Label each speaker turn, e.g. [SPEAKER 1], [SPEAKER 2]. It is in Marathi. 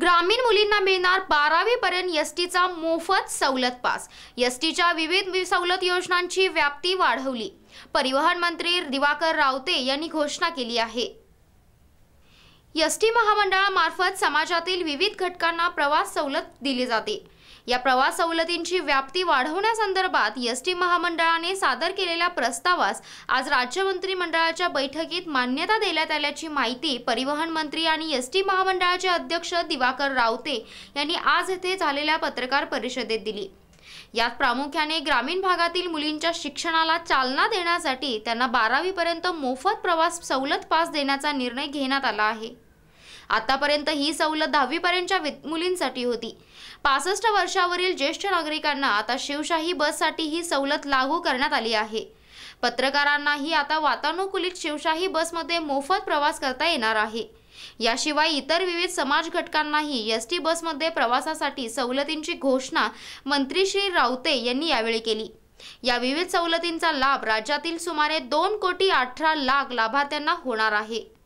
[SPEAKER 1] ग्रामीण मुलींना मिळणार बारावी पर्यंत एस टीचा मोफत सवलत पास एस टीच्या विविध सवलत योजनांची व्याप्ती वाढवली परिवहन मंत्री दिवाकर रावते यांनी घोषणा केली आहे एस टी महामंडळामार्फत समाजातील विविध घटकांना प्रवास सवलत दिली जाते या प्रवास सवलतींची व्याप्ती वाढवण्यासंदर्भात एस टी महामंडळाने सादर केलेल्या प्रस्तावास आज राज्य मंत्रिमंडळाच्या बैठकीत मान्यता देण्यात आल्याची माहिती परिवहन मंत्री आणि एस टी महामंडळाचे अध्यक्ष दिवाकर रावते यांनी आज येथे झालेल्या पत्रकार परिषदेत दिली यात प्रामुख्याने ग्रामीण भागातील मुलींच्या शिक्षणाला चालना देण्यासाठी त्यांना बारावीपर्यंत मोफत प्रवास सवलत पास देण्याचा निर्णय घेण्यात आला आहे आतापर्यंत ही सवलत दहावीपर्यंतच्या मुलींसाठी होती पासष्ट वर्षावरील ज्येष्ठ नागरिकांना आता शिवशाही बससाठी ही सवलत लागू करण्यात आली आहे पत्रकारांनाही आता वातानुकूलित शिवशाही बसमध्ये मोफत प्रवास करता येणार आहे याशिवाय इतर विविध समाज घटकांनाही एस टी बसमध्ये प्रवासासाठी सवलतींची घोषणा मंत्री श्री रावते यांनी यावेळी केली या विविध सवलतींचा लाभ राज्यातील सुमारे दोन कोटी अठरा लाख लाभार्थ्यांना होणार आहे